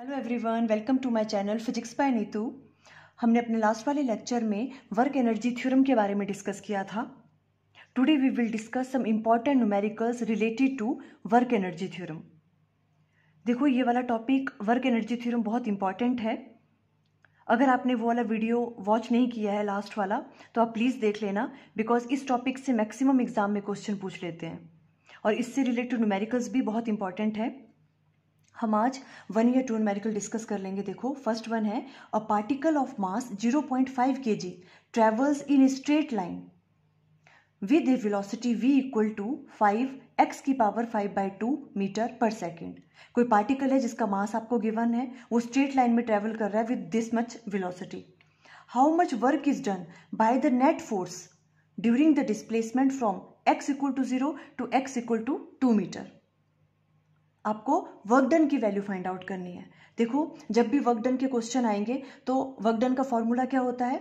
Hello everyone welcome to my channel physics by Neetu हमने अपने last वाले लेक्चर में वर्क एनर्जी थ्योरम के बारे में डिस्कस किया था today we will discuss some important numericals related to work energy theorem देखो ये वाला टॉपिक वर्क एनर्जी थ्योरम बहुत इंपॉर्टेंट है अगर आपने वो वाला वीडियो वॉच नहीं किया है लास्ट वाला तो आप प्लीज़ देख लेना बिकॉज इस टॉपिक से मैक्सिमम एग्जाम में क्वेश्चन पूछ लेते हैं और इससे रिलेटेड न्यूमेरिकल्स भी बहुत इंपॉर्टेंट है हम आज one year two medical discuss कर लेंगे देखो फर्स्ट वन है a particle of mass 0.5 point five K G travels in a straight line with a velocity v equal to five X की power five by two metre per second कोई particle है जिसका मास आपको given है वो straight line में travel कर रहा है with this much velocity how much work is done by the net force during the displacement from X equal to zero to X equal to two metre आपको work done की value find out करनी है देखो जब भी work done के question आएंगे तो वर्क डन का फॉर्मूला क्या होता है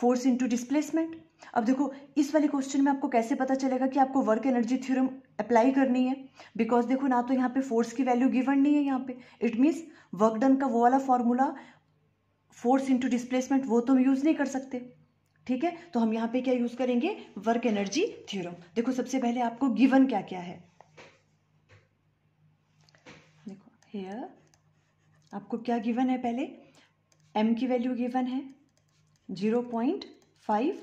फोर्स इंटू डिस्प्लेसमेंट अब देखो इस वाले क्वेश्चन में आपको कैसे पता चलेगा कि आपको वर्क एनर्जी थ्योरम अप्लाई करनी है बिकॉज देखो ना तो यहाँ पे फोर्स की वैल्यू गिवन नहीं है यहाँ पे इट मीन्स वर्क डन का वो वाला फॉर्मूला फोर्स इंटू डिस्प्लेसमेंट वो तो हम यूज़ नहीं कर सकते ठीक है तो हम यहाँ पे क्या यूज़ करेंगे वर्क एनर्जी थ्योरम देखो सबसे पहले आपको गिवन क्या क्या है हेयर आपको क्या गिवन है पहले एम की वैल्यू गिवन है zero point five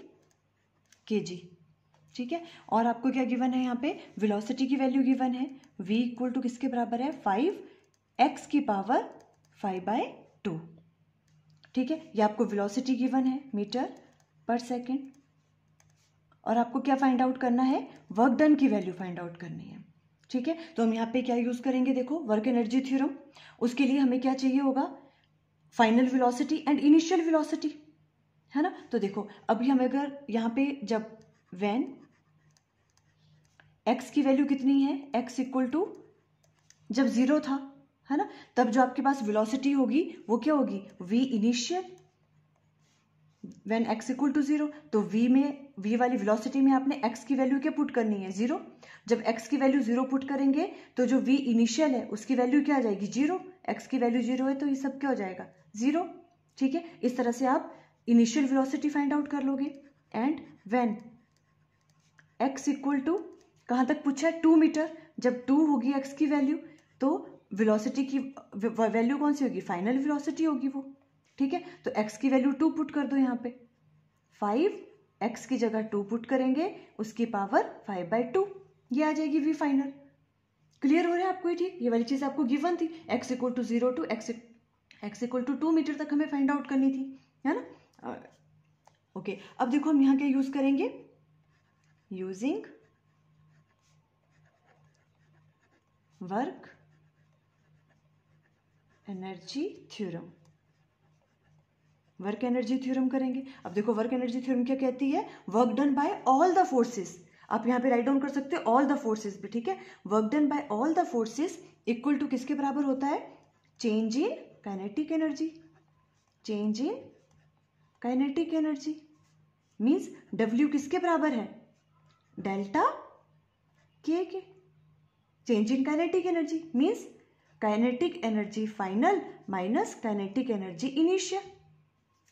K G ठीक है और आपको क्या गिवन है यहाँ पे वेलोसिटी की वैल्यू गिवन है v इक्वल टू किसके बराबर है फाइव एक्स की पावर फाइव बाय टू ठीक है ये आपको वेलोसिटी गिवन है मीटर पर सेकेंड और आपको क्या फाइंड आउट करना है वर्क डन की वैल्यू फाइंड आउट करनी है ठीक है तो हम यहाँ पे क्या यूज करेंगे देखो वर्क एनर्जी थ्योरम उसके लिए हमें क्या चाहिए होगा final velocity and initial velocity है ना तो देखो अभी हम अगर यहाँ पे जब वैन एक्स की वैल्यू कितनी है एक्स इक्वल टू जब जीरो था है ना तब जो आपके पास वेलोसिटी होगी वो क्या होगी v initial when x equal to zero तो वी में वी वाली वेलोसिटी में आपने एक्स की वैल्यू क्या पुट करनी है जीरो जब एक्स की वैल्यू जीरो पुट करेंगे तो जो वी इनिशियल है उसकी वैल्यू क्या आ जाएगी जीरो एक्स की वैल्यू जीरो है तो ये सब क्या हो जाएगा जीरो ठीक है इस तरह से आप इनिशियल वेलोसिटी फाइंड आउट कर लोगे and when x equal to कहाँ तक पूछा है टू मीटर जब टू होगी एक्स की वैल्यू तो वेलोसिटी की वैल्यू कौन सी होगी फाइनल वेलोसिटी होगी वो ठीक है तो एक्स की वैल्यू टू पुट कर दो यहाँ पे फाइव एक्स की जगह टू पुट करेंगे उसकी पावर फाइव बाई टू ये आ जाएगी वी फाइनल क्लियर हो रहा है आपको ये ठीक ये वाली चीज़ आपको गिवन थी x equal to zero to x x equal to two metre तक हमें फाइंड आउट करनी थी है ना ओके अब देखो हम यहाँ क्या यूज़ करेंगे using work energy theorem work energy theorem करेंगे अब देखो वर्क एनर्जी थ्योरम क्या कहती है work done by all the forces आप यहाँ पे राइट डाउन कर सकते हो ऑल द फोर्सेस भी ठीक है work done by all the forces equal to किसके बराबर होता है change in kinetic energy change in kinetic energy means डब्ल्यू किसके बराबर है डेल्टा के के change in kinetic energy means kinetic energy final minus kinetic energy initial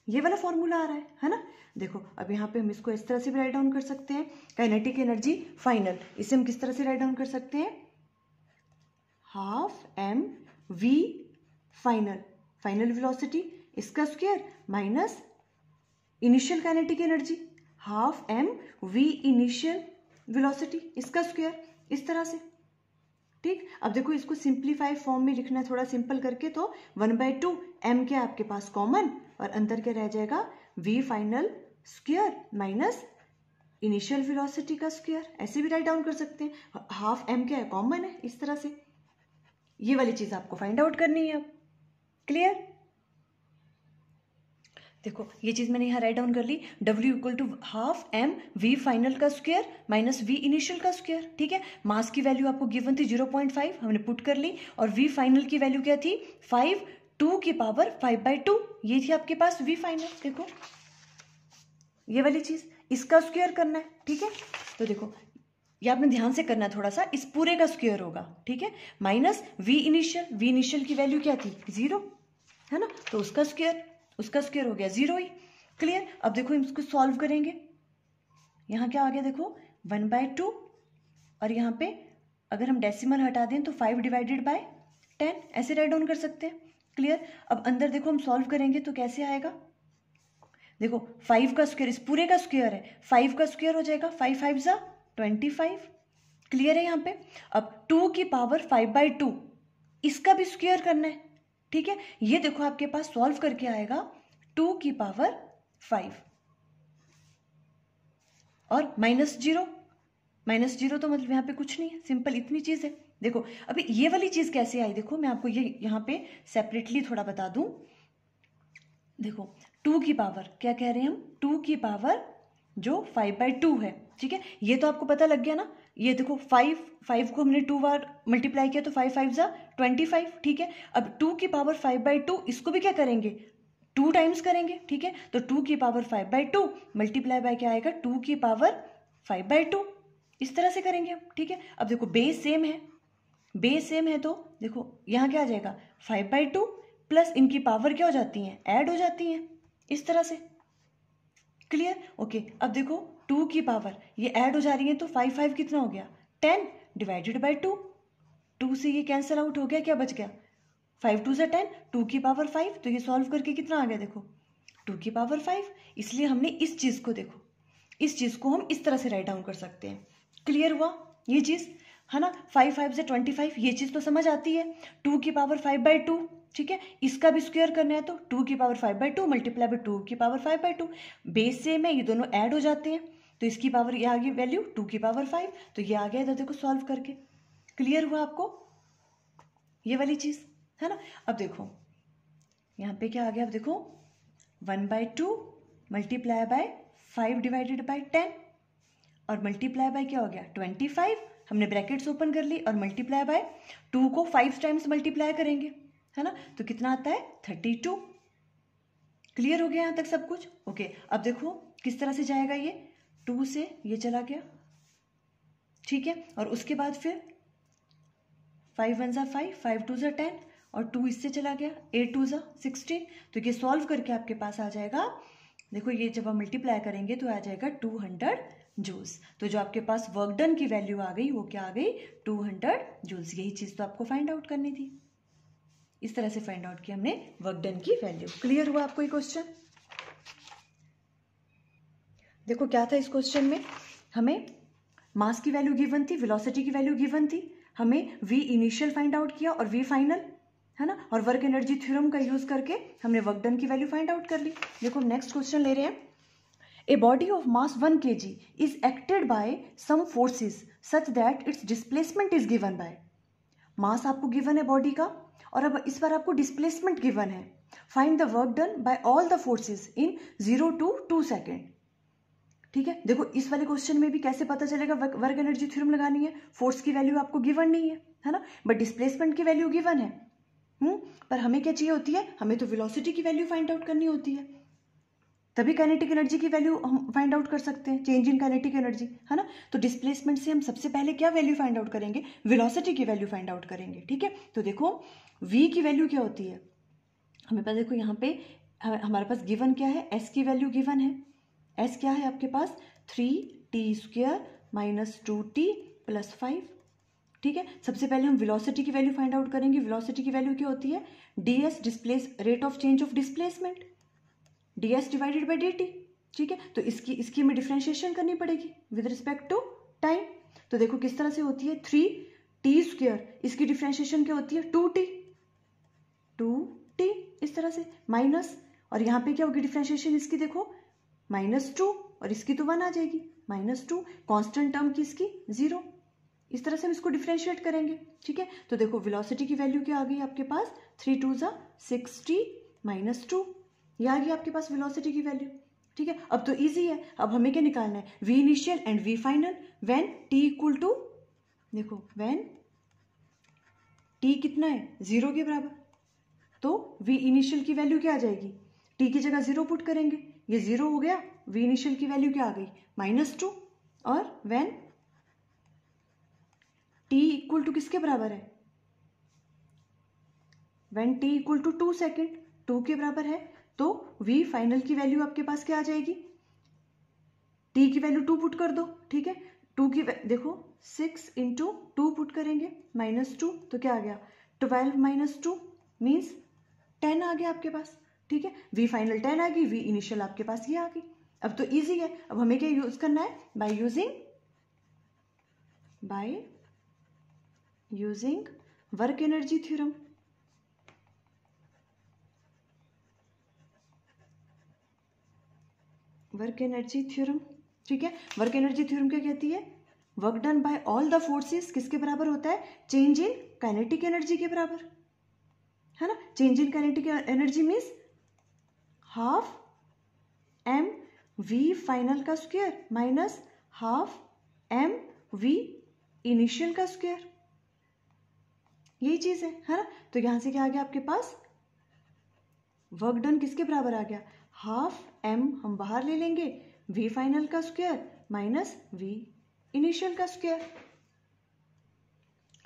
ये वाला फॉर्मूला आ रहा है है ना देखो अब यहाँ पे हम इसको इस तरह से भी राइट डाउन कर सकते हैं काइनेटिक एनर्जी फाइनल इसे हम किस तरह से राइट डाउन कर सकते हैं half m v final final velocity इसका square minus initial kinetic energy half m v initial velocity इसका स्क्वायर इस तरह से ठीक अब देखो इसको सिंप्लीफाई फॉर्म में लिखना है थोड़ा सिंपल करके तो वन बाय टू एम क्या आपके पास कॉमन और अंतर क्या रह जाएगा v final square minus initial velocity का स्क्वायर ऐसे भी राइट डाउन कर सकते हैं हाफ एम क्या है कॉमन है इस तरह से ये वाली चीज आपको फाइंड आउट करनी है अब क्लियर देखो ये चीज मैंने यहां राइट डाउन कर ली डब्ल्यू equal to half m v final का स्क्वायर माइनस वी इनिशियल का स्क्वायर ठीक है मास की वैल्यू आपको गिवन थी जीरो पॉइंट फाइव हमने पुट कर ली और वी फाइनल की वैल्यू क्या थी फाइव टू की पावर फाइव बाई टू ये थी आपके पास वी फाइनल देखो ये वाली चीज इसका स्क्वेयर करना है ठीक है तो देखो ये आपने ध्यान से करना है थोड़ा सा इस पूरे का स्क्वेयर होगा ठीक है minus v initial v initial की वैल्यू क्या थी जीरो है ना तो उसका स्क्वेयर उसका स्क्वेयर हो गया जीरो ही क्लियर अब देखो इसको सॉल्व करेंगे यहां क्या आ गया देखो वन बाय टू और यहां पे अगर हम डेसिमल हटा दें तो फाइव डिवाइडेड बाय टेन ऐसे राइट डाउन कर सकते हैं क्लियर अब अंदर देखो हम सॉल्व करेंगे तो कैसे आएगा देखो फाइव का स्क्वेयर इस पूरे का स्क्वेयर है फाइव का स्क्वेयर हो जाएगा फाइव फाइव ज़ा ट्वेंटी फाइव क्लियर है यहाँ पे अब टू की पावर फाइव बाई टू इसका भी स्क्वेयर करना है ठीक है ये देखो आपके पास सॉल्व करके आएगा टू की पावर फाइव और माइनस जीरो माइनस जीरो तो मतलब यहाँ पे कुछ नहीं है सिंपल इतनी चीज़ है देखो अभी ये वाली चीज़ कैसे आई देखो मैं आपको ये यहाँ पे सेपरेटली थोड़ा बता दू देखो टू की पावर क्या कह रहे हैं हम टू की पावर जो फाइव बाई टू है ठीक है ये तो आपको पता लग गया ना ये देखो फाइव फाइव को हमने टू बार मल्टीप्लाई किया तो फाइव फाइव ज़ा ट्वेंटी फाइव ठीक है अब टू की पावर फाइव बाई टू इसको भी क्या करेंगे टू टाइम्स करेंगे ठीक है तो टू की power five by two multiply by क्या आएगा टू की पावर फाइव बाई टू इस तरह से करेंगे हम ठीक है अब देखो बेस सेम है बेस सेम है तो देखो यहाँ क्या आ जाएगा फाइव बाई टू प्लस इनकी पावर क्या हो जाती है ऐड हो जाती है इस तरह से क्लियर ओके अब देखो टू की पावर ये ऐड हो जा रही है तो फाइव फाइव कितना हो गया ten divided by two two से ये कैंसिल आउट हो गया क्या बच गया फाइव टू से टेन टू की पावर फाइव तो ये सॉल्व करके कितना आ गया देखो टू की पावर फाइव इसलिए हमने इस चीज़ को देखो इस चीज़ को हम इस तरह से राइट डाउन कर सकते हैं क्लियर हुआ ये चीज़ है ना फाइव फाइव से ट्वेंटी फाइव ये चीज़ तो समझ आती है टू की पावर फाइव बाई टू ठीक है इसका भी स्क्वेयर करना है तो टू की power five by two multiply by two की power five by two base same है ये दोनों ऐड हो जाते हैं तो इसकी पावर ये आ गई वैल्यू टू की पावर फाइव तो ये आ गया इधर देखो सॉल्व करके क्लियर हुआ आपको ये वाली चीज़ है ना अब देखो यहाँ पे क्या आ गया अब देखो one by two multiply by five divided by ten और मल्टीप्लाई बाय क्या हो गया ट्वेंटी फाइव हमने ब्रैकेट्स ओपन कर ली और मल्टीप्लाई बाय टू को फाइव टाइम्स मल्टीप्लाई करेंगे है ना तो कितना आता है थर्टी टू क्लियर हो गया यहाँ तक सब कुछ ओके अब देखो किस तरह से जाएगा ये टू से ये चला गया ठीक है और उसके बाद फिर फाइव वन ज़ा फाइव फाइव टू ज़ा टेन और टू इससे चला गया एट टू ज़ा सिक्सटीन तो ये सॉल्व करके आपके पास आ जाएगा देखो ये जब हम मल्टीप्लाई करेंगे तो आ जाएगा टू हंड्रेड जूल्स तो जो आपके पास वर्क डन की वैल्यू आ गई वो क्या आ गई टू हंड्रेड जूल्स यही चीज़ तो आपको फाइंड आउट करनी थी इस तरह से फाइंड आउट किया हमने वर्क डन की वैल्यू क्लियर हुआ आपको ये क्वेश्चन देखो क्या था इस क्वेश्चन में हमें मास की वैल्यू गिवन थी वेलोसिटी की वैल्यू गिवन थी हमें वी इनिशियल फाइंड आउट किया और वी फाइनल है ना और वर्क एनर्जी थ्योरम का यूज करके हमने वर्क डन की वैल्यू फाइंड आउट कर ली देखो नेक्स्ट क्वेश्चन ले रहे हैं a body of mass one k g is acted by some forces such that its displacement is given by mass आपको गिवन है बॉडी का और अब इस बार आपको डिस्प्लेसमेंट गिवन है find the work done by all the forces in zero to two second ठीक है देखो इस वाले क्वेश्चन में भी कैसे पता चलेगा वर्क एनर्जी थ्योरम लगानी है फोर्स की वैल्यू आपको गिवन नहीं है है ना बट डिस्प्लेसमेंट की वैल्यू गिवन है हुँ? हम्म, पर हमें क्या चाहिए होती है हमें तो वेलोसिटी की वैल्यू फाइंड आउट करनी होती है तभी काइनेटिक एनर्जी की वैल्यू हम फाइंड आउट कर सकते हैं चेंज इन काइनेटिक एनर्जी है ना तो डिस्प्लेसमेंट से हम सबसे पहले क्या वैल्यू फाइंड आउट करेंगे वेलोसिटी की वैल्यू फाइंड आउट करेंगे ठीक है तो देखो वी की वैल्यू क्या होती है हमें पास देखो यहाँ पे हमारे पास गिवन क्या है एस की वैल्यू गिवन है एस क्या है आपके पास three t square minus two t plus five ठीक है सबसे पहले हम वेलोसिटी की वैल्यू फाइंड आउट करेंगे वेलोसिटी की वैल्यू क्या होती है d s displace rate of change of displacement d s divided by d t ठीक है तो इसकी इसकी हमें डिफ्रेंशिएशन करनी पड़ेगी विद रिस्पेक्ट टू टाइम तो देखो किस तरह से होती है थ्री टी स्क्वेयर इसकी डिफ्रेंशिएशन क्या होती है टू टी टू टी इस तरह से माइनस और यहाँ पे क्या होगी डिफ्रेंशिएशन इसकी देखो माइनस टू और इसकी तो वन आ जाएगी माइनस टू कॉन्स्टेंट टर्म की इसकी जीरो इस तरह से हम इसको डिफ्रेंशिएट करेंगे ठीक है तो देखो वेलोसिटी की वैल्यू क्या आ गई आपके पास थ्री टू ज़ा सिक्सटी माइनस टू ये आ गई आपके पास वेलोसिटी की वैल्यू ठीक है अब तो इजी है अब हमें क्या निकालना है v initial and v final when t equal to देखो व्हेन टी कितना है जीरो के बराबर तो वी इनिशियल की वैल्यू क्या आ जाएगी टी की जगह जीरो पुट करेंगे ये जीरो हो गया वी इनिशियल की वैल्यू क्या आ गई माइनस टू और व्हेन टी इक्वल टू किसके बराबर है when t equal to two second two के बराबर है तो वी फाइनल की वैल्यू आपके पास क्या आ जाएगी टी की वैल्यू टू पुट कर दो ठीक है टू की देखो सिक्स इंटू टू पुट करेंगे माइनस टू तो क्या आ गया twelve minus two means ten आ गया आपके पास ठीक है वी फाइनल टेन आ गई वी इनिशियल आपके पास ये आ गई अब तो इजी है अब हमें क्या यूज करना है by using by using work energy theorem. Work energy theorem ठीक है वर्क एनर्जी थ्योरम क्या कहती है work done by all the forces किसके बराबर होता है चेंज इन काइनेटिक एनर्जी के बराबर है ना change in kinetic energy means half m v final का square minus half m v initial का स्क्वायर यही चीज़ है है ना तो यहां से क्या आ गया आपके पास वर्क डन किसके बराबर आ गया हाफ एम हम बाहर ले लेंगे वी फाइनल का स्क्वायर माइनस वी इनिशियल का स्क्वायर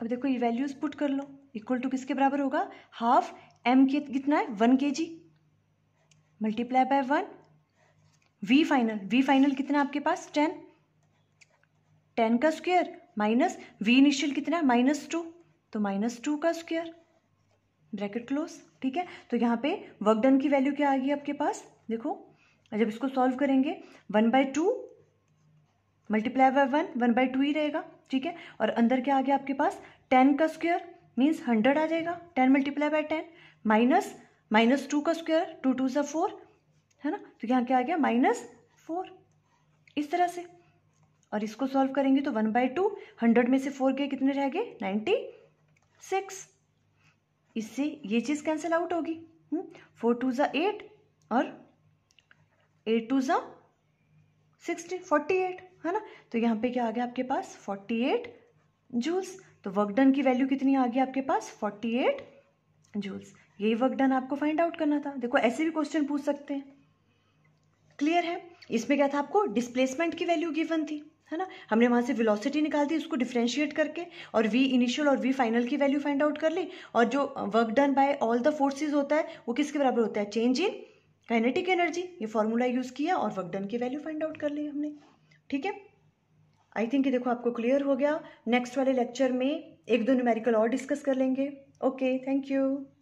अब देखो ये वैल्यूज पुट कर लो इक्वल टू किसके बराबर होगा हाफ एम के कितना है one k g multiply by one v final v final कितना आपके पास टेन टेन का स्क्वायर माइनस वी इनिशियल कितना है माइनस टू तो माइनस टू का स्क्वायर ब्रैकेट क्लोज ठीक है तो यहाँ पे वर्क डन की वैल्यू क्या आ गई आपके पास देखो जब इसको सॉल्व करेंगे one by two multiply by one one by two ही रहेगा ठीक है और अंदर क्या आ गया आपके पास टेन का स्क्वायर मीन्स हंड्रेड आ जाएगा ten multiply by ten minus minus two का स्क्वायर टू टू सा फोर है ना तो यहाँ क्या आ गया माइनस फोर इस तरह से और इसको सॉल्व करेंगे तो वन बाय टू हंड्रेड में से फोर के कितने रह गए नाइन्टी सिक्स इससे ये चीज़ कैंसिल आउट होगी फोर हम्म, टू ज़ा एट और एट टू ज़ा सिक्सटी फोर्टी एट है ना तो यहाँ पे क्या आ गया आपके पास फोर्टी एट जूल्स तो वर्क डन की वैल्यू कितनी आ गई आपके पास फोर्टी एट जूल्स यही वर्क डन आपको फाइंड आउट करना था देखो ऐसे भी क्वेश्चन पूछ सकते हैं क्लियर है इसमें क्या था आपको डिस्प्लेसमेंट की वैल्यू गिवन थी है ना हमने वहाँ से वेलोसिटी निकाल दी उसको डिफ्रेंशिएट करके और वी इनिशियल और वी फाइनल की वैल्यू फाइंड आउट कर ली और जो work done by all the forces होता है वो किसके बराबर होता है चेंज इन काइनेटिक एनर्जी ये फॉर्मूला यूज़ किया और वर्क डन की वैल्यू फाइंड आउट कर ली हमने ठीक है आई थिंक देखो आपको क्लियर हो गया नेक्स्ट वाले लेक्चर में एक दो न्यूमेरिकल और डिस्कस कर लेंगे ओके थैंक यू